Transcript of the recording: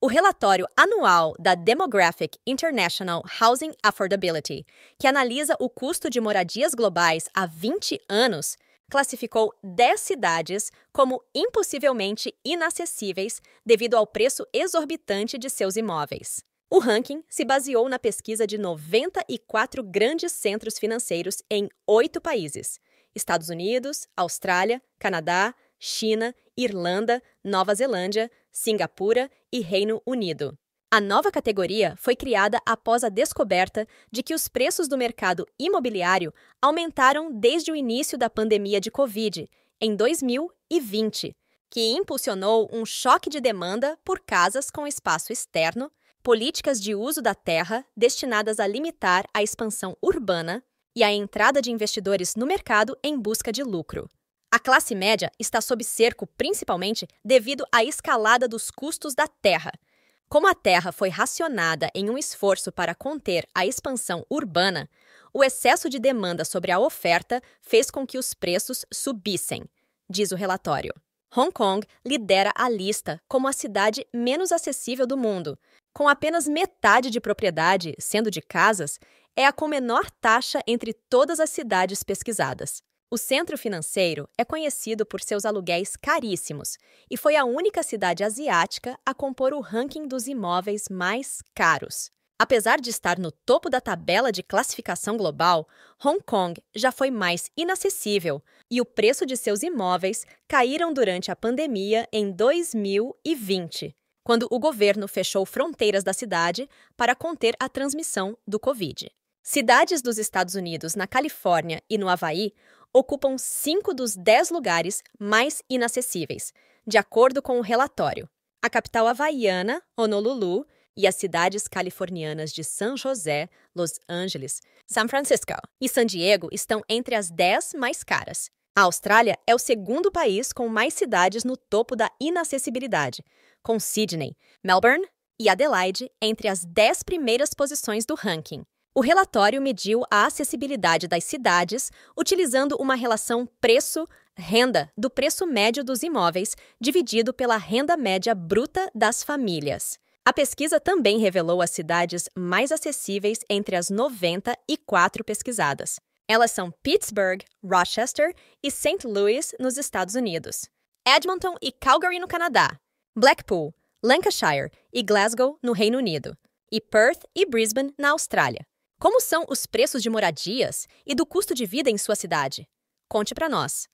O relatório anual da Demographic International Housing Affordability, que analisa o custo de moradias globais há 20 anos, classificou 10 cidades como impossivelmente inacessíveis devido ao preço exorbitante de seus imóveis. O ranking se baseou na pesquisa de 94 grandes centros financeiros em oito países: Estados Unidos, Austrália, Canadá, China Irlanda, Nova Zelândia, Singapura e Reino Unido. A nova categoria foi criada após a descoberta de que os preços do mercado imobiliário aumentaram desde o início da pandemia de Covid, em 2020, que impulsionou um choque de demanda por casas com espaço externo, políticas de uso da terra destinadas a limitar a expansão urbana e a entrada de investidores no mercado em busca de lucro. A classe média está sob cerco principalmente devido à escalada dos custos da terra. Como a terra foi racionada em um esforço para conter a expansão urbana, o excesso de demanda sobre a oferta fez com que os preços subissem, diz o relatório. Hong Kong lidera a lista como a cidade menos acessível do mundo. Com apenas metade de propriedade, sendo de casas, é a com menor taxa entre todas as cidades pesquisadas. O centro financeiro é conhecido por seus aluguéis caríssimos e foi a única cidade asiática a compor o ranking dos imóveis mais caros. Apesar de estar no topo da tabela de classificação global, Hong Kong já foi mais inacessível e o preço de seus imóveis caíram durante a pandemia em 2020, quando o governo fechou fronteiras da cidade para conter a transmissão do Covid. Cidades dos Estados Unidos na Califórnia e no Havaí ocupam cinco dos dez lugares mais inacessíveis, de acordo com o relatório. A capital havaiana, Honolulu, e as cidades californianas de San José, Los Angeles, San Francisco e San Diego estão entre as 10 mais caras. A Austrália é o segundo país com mais cidades no topo da inacessibilidade, com Sydney, Melbourne e Adelaide entre as 10 primeiras posições do ranking. O relatório mediu a acessibilidade das cidades utilizando uma relação preço-renda do preço médio dos imóveis dividido pela renda média bruta das famílias. A pesquisa também revelou as cidades mais acessíveis entre as 94 pesquisadas. Elas são Pittsburgh, Rochester e St. Louis, nos Estados Unidos, Edmonton e Calgary, no Canadá, Blackpool, Lancashire e Glasgow, no Reino Unido, e Perth e Brisbane, na Austrália. Como são os preços de moradias e do custo de vida em sua cidade? Conte para nós.